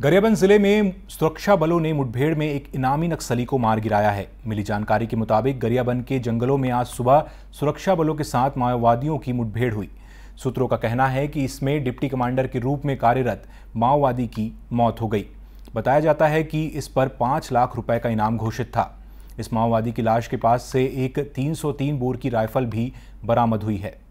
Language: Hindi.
गरियाबंद जिले में सुरक्षा बलों ने मुठभेड़ में एक इनामी नक्सली को मार गिराया है मिली जानकारी के मुताबिक गरियाबंद के जंगलों में आज सुबह सुरक्षा बलों के साथ माओवादियों की मुठभेड़ हुई सूत्रों का कहना है कि इसमें डिप्टी कमांडर के रूप में कार्यरत माओवादी की मौत हो गई बताया जाता है कि इस पर पाँच लाख रुपए का इनाम घोषित था इस माओवादी की लाश के पास से एक 303 बोर की राइफल भी बरामद हुई है